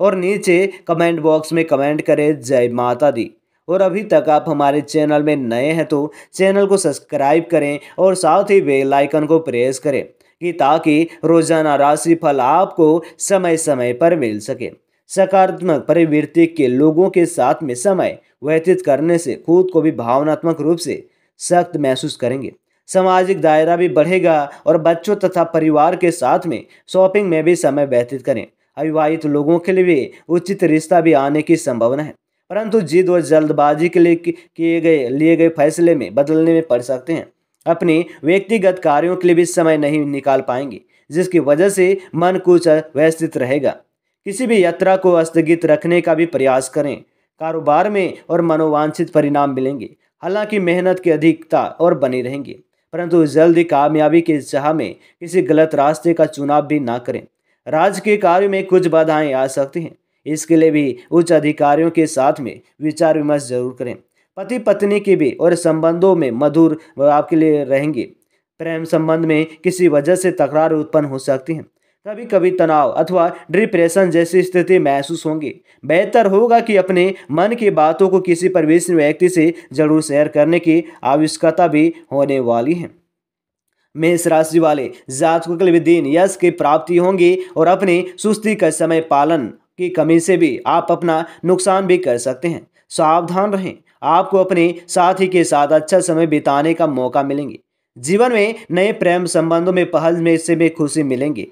और नीचे comment box में कमेंट करें जय माता दी और अभी तक आप हमारे चैनल में नए हैं तो चैनल को सब्सक्राइब करें और साथ ही बेल आइकन को प्रेस करें कि ताकि रोजाना राशि फल आपको समय समय पर मिल सके सकारात्मक परिवृत्ति के लोगों के साथ में समय व्यतीत करने से खुद को भी भावनात्मक रूप से सख्त महसूस करेंगे सामाजिक दायरा भी बढ़ेगा और बच्चों तथा परिवार के साथ में शॉपिंग में भी समय व्यतीत करें अविवाहित लोगों के लिए भी उचित रिश्ता भी आने की संभावना है परंतु जिद और जल्दबाजी के लिए किए गए लिए गए फैसले में बदलने में पड़ सकते हैं अपने व्यक्तिगत कार्यों के लिए भी समय नहीं निकाल पाएंगे जिसकी वजह से मन कुछ व्यवस्थित रहेगा किसी भी यात्रा को स्थगित रखने का भी प्रयास करें कारोबार में और मनोवांछित परिणाम मिलेंगे हालांकि मेहनत की अधिकता और बनी रहेंगी परंतु जल्दी कामयाबी के चाह में किसी गलत रास्ते का चुनाव भी ना करें राज्य के कार्य में कुछ बाधाएं आ सकती हैं इसके लिए भी उच्च अधिकारियों के साथ में विचार विमर्श जरूर करें पति पत्नी के भी और संबंधों में मधुर आपके लिए रहेंगे प्रेम संबंध में किसी वजह से तकरार उत्पन्न हो सकती हैं कभी कभी तनाव अथवा डिप्रेशन जैसी स्थिति महसूस होंगी बेहतर होगा कि अपने मन की बातों को किसी परवेश व्यक्ति से जरूर शेयर करने की आवश्यकता भी होने वाली है मेष राशि वाले जातकों के लिए दिन यश की प्राप्ति होंगी और अपनी सुस्ती का समय पालन की कमी से भी आप अपना नुकसान भी कर सकते हैं सावधान रहें आपको अपने साथी के साथ अच्छा समय बिताने का मौका मिलेंगे जीवन में नए प्रेम संबंधों में पहल में से भी खुशी मिलेंगी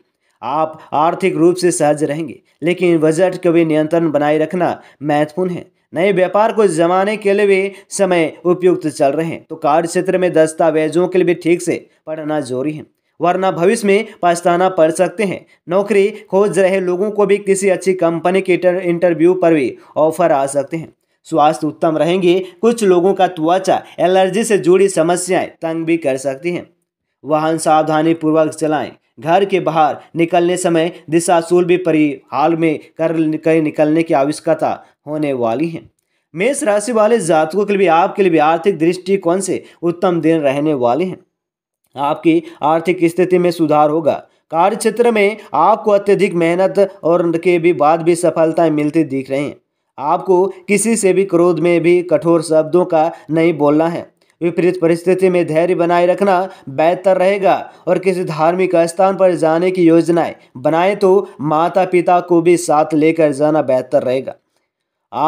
आप आर्थिक रूप से सहज रहेंगे लेकिन बजट को भी नियंत्रण बनाए रखना महत्वपूर्ण है नए व्यापार को जमाने के लिए भी समय उपयुक्त चल रहे हैं तो कार्य क्षेत्र में दस्तावेजों के लिए भी ठीक से पढ़ना जरूरी है वरना भविष्य में पछताना पड़ सकते हैं नौकरी खोज रहे लोगों को भी किसी अच्छी कंपनी के इंटरव्यू पर भी ऑफर आ सकते हैं स्वास्थ्य उत्तम रहेंगे कुछ लोगों का त्वचा एलर्जी से जुड़ी समस्याएं तंग भी कर सकती हैं वाहन सावधानी पूर्वक चलाएं घर के बाहर निकलने समय दिशा सूल भी परिहाल में कर निकलने की आवश्यकता होने वाली है मेष राशि वाले जातकों के लिए आपके लिए भी आर्थिक दृष्टिकोण से उत्तम दिन रहने वाले हैं आपकी आर्थिक स्थिति में सुधार होगा कार्य क्षेत्र में आपको अत्यधिक मेहनत और के भी बाद भी सफलताएं मिलती दिख रही हैं आपको किसी से भी क्रोध में भी कठोर शब्दों का नहीं बोलना है विपरीत परिस्थिति में धैर्य बनाए रखना बेहतर रहेगा और किसी धार्मिक स्थान पर जाने की योजनाएं बनाए तो माता पिता को भी साथ लेकर जाना बेहतर रहेगा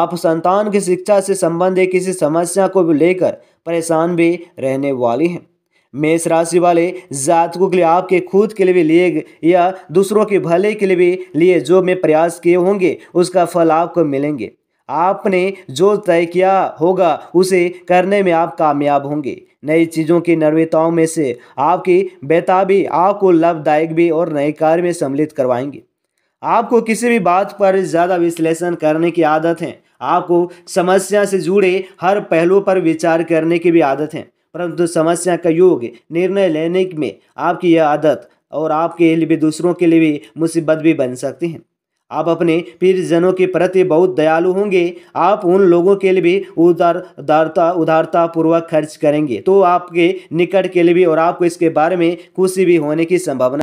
आप संतान की शिक्षा से संबंधित किसी समस्या को भी लेकर परेशान भी रहने वाली हैं मेष राशि वाले जातकों के लिए आपके खुद के लिए भी लिए या दूसरों के भले के लिए भी लिए जो मैं प्रयास किए होंगे उसका फल आपको मिलेंगे आपने जो तय किया होगा उसे करने में आप कामयाब होंगे नई चीज़ों की नवीनताओं में से आपकी बेताबी आपको लाभदायक भी और नए कार्य में सम्मिलित करवाएंगे आपको किसी भी बात पर ज़्यादा विश्लेषण करने की आदत है आपको समस्या से जुड़े हर पहलुओं पर विचार करने की भी आदत है परंतु समस्या का योग निर्णय लेने में आपकी यह आदत और आपके लिए भी दूसरों के लिए भी मुसीबत भी बन सकती है आप अपने प्रियजनों के प्रति बहुत दयालु होंगे आप उन लोगों के लिए भी उदार उदारता उदारता पूर्वक खर्च करेंगे तो आपके निकट के लिए भी और आपको इसके बारे में खुशी भी होने की संभावना